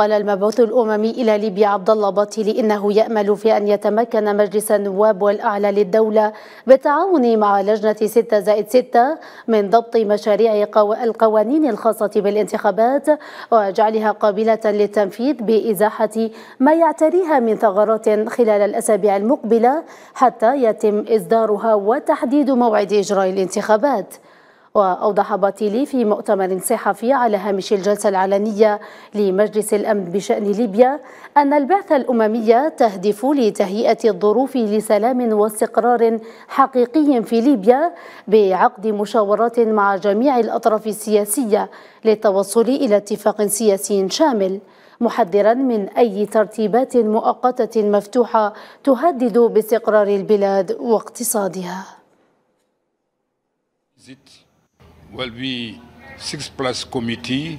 قال المبعوث الأممي إلى ليبيا عبد الله باطلي إنه يأمل في أن يتمكن مجلس النواب والأعلى للدولة بالتعاون مع لجنة 6 زائد 6 من ضبط مشاريع القوانين الخاصة بالانتخابات وجعلها قابلة للتنفيذ بإزاحة ما يعتريها من ثغرات خلال الأسابيع المقبلة حتى يتم إصدارها وتحديد موعد إجراء الانتخابات وأوضح باتيلي في مؤتمر صحفي على هامش الجلسة العلنية لمجلس الأمن بشأن ليبيا أن البعثة الأممية تهدف لتهيئة الظروف لسلام واستقرار حقيقي في ليبيا بعقد مشاورات مع جميع الأطراف السياسية للتوصل إلى اتفاق سياسي شامل محذرا من أي ترتيبات مؤقتة مفتوحة تهدد باستقرار البلاد واقتصادها. will be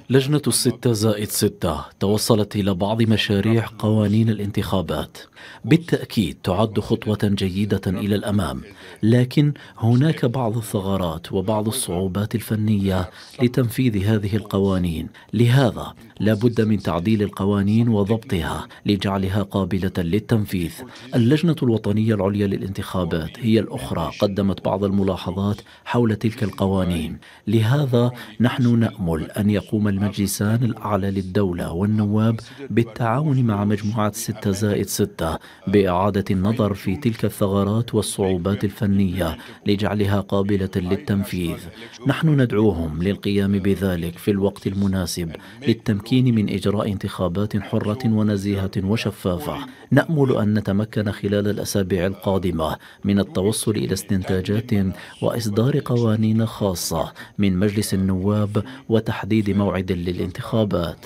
لجنة الستة زائد ستة توصلت إلى بعض مشاريع قوانين الانتخابات بالتأكيد تعد خطوة جيدة إلى الأمام لكن هناك بعض الثغرات وبعض الصعوبات الفنية لتنفيذ هذه القوانين لهذا لا بد من تعديل القوانين وضبطها لجعلها قابلة للتنفيذ اللجنة الوطنية العليا للانتخابات هي الأخرى قدمت بعض الملاحظات حول تلك القوانين لهذا نحن نحن نأمل أن يقوم المجلسان الأعلى للدولة والنواب بالتعاون مع مجموعة 6 زائد 6 بإعادة النظر في تلك الثغرات والصعوبات الفنية لجعلها قابلة للتنفيذ نحن ندعوهم للقيام بذلك في الوقت المناسب للتمكين من إجراء انتخابات حرة ونزيهة وشفافة نأمل أن نتمكن خلال الأسابيع القادمة من التوصل إلى استنتاجات وإصدار قوانين خاصة من مجلس النواب الابواب وتحديد موعد للانتخابات